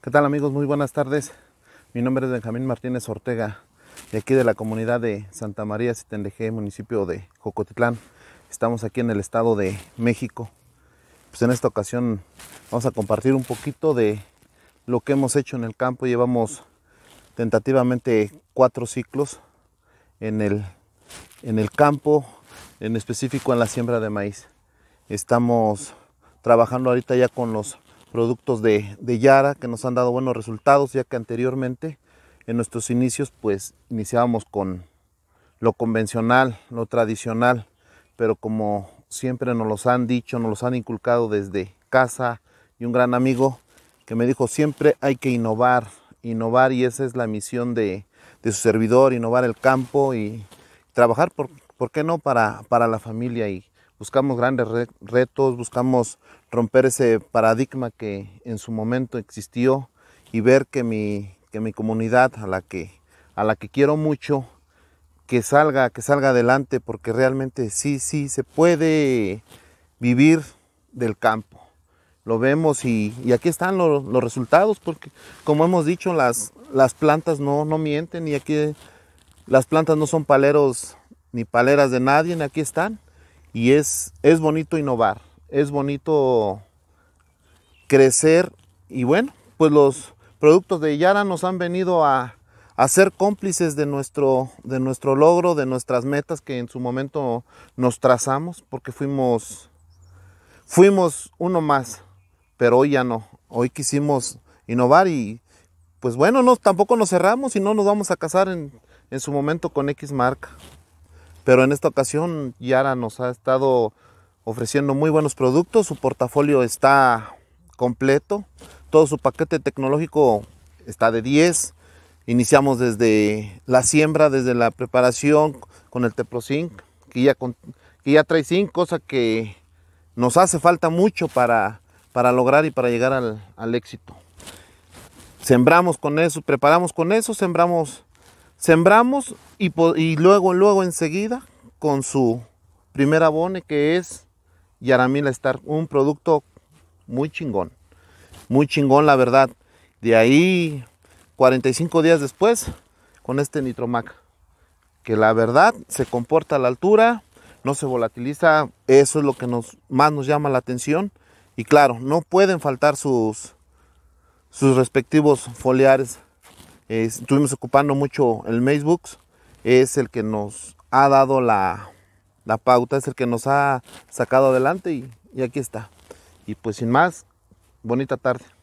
¿Qué tal amigos? Muy buenas tardes. Mi nombre es Benjamín Martínez Ortega, de aquí de la comunidad de Santa María Citendeje, municipio de Jocotitlán. Estamos aquí en el estado de México. Pues en esta ocasión vamos a compartir un poquito de lo que hemos hecho en el campo. Llevamos tentativamente cuatro ciclos en el, en el campo, en específico en la siembra de maíz. Estamos trabajando ahorita ya con los productos de, Yara que nos han dado buenos resultados, ya que anteriormente en nuestros inicios pues iniciábamos con lo convencional, lo tradicional, pero como siempre nos los han dicho, nos los han inculcado desde casa y un gran amigo que me dijo siempre hay que innovar, innovar y esa es la misión de, su servidor, innovar el campo y trabajar, por, ¿por qué no?, para, para la familia y buscamos grandes retos, buscamos romper ese paradigma que en su momento existió y ver que mi, mi comunidad a la que, a la que quiero mucho, que salga, que salga adelante, porque realmente sí, sí, se puede vivir del campo. Lo vemos y, aquí están los resultados, porque como hemos dicho, las, las plantas no, no mienten y aquí las plantas no son paleros ni paleras de nadie, aquí están. Y es, es bonito innovar, es bonito crecer y bueno, pues los productos de Yara nos han venido a, ser cómplices de nuestro, de nuestro logro, de nuestras metas que en su momento nos trazamos, porque fuimos, fuimos uno más, pero hoy ya no, hoy quisimos innovar y pues bueno, no, tampoco nos cerramos y no nos vamos a casar en, en su momento con X marca. Pero en esta ocasión Yara nos ha estado ofreciendo muy buenos productos, su portafolio está completo, todo su paquete tecnológico está de 10. Iniciamos desde la siembra, desde la preparación con el TeploSync, que ya, que ya trae zinc, cosa que nos hace falta mucho para, para lograr y para llegar al éxito. Sembramos con eso, preparamos con eso, sembramos Sembramos y, luego, luego enseguida con su primer abone que es Yaramila Star, un producto muy chingón, muy chingón la verdad. De ahí 45 días después con este Nitromac, que la verdad se comporta a la altura, no se volatiliza, eso es lo que más nos llama la atención. Y claro, no pueden faltar sus, sus respectivos foliares estuvimos ocupando mucho el Facebook, es el que nos ha dado la, pauta, es el que nos ha sacado adelante y aquí está. Y pues sin más, bonita tarde.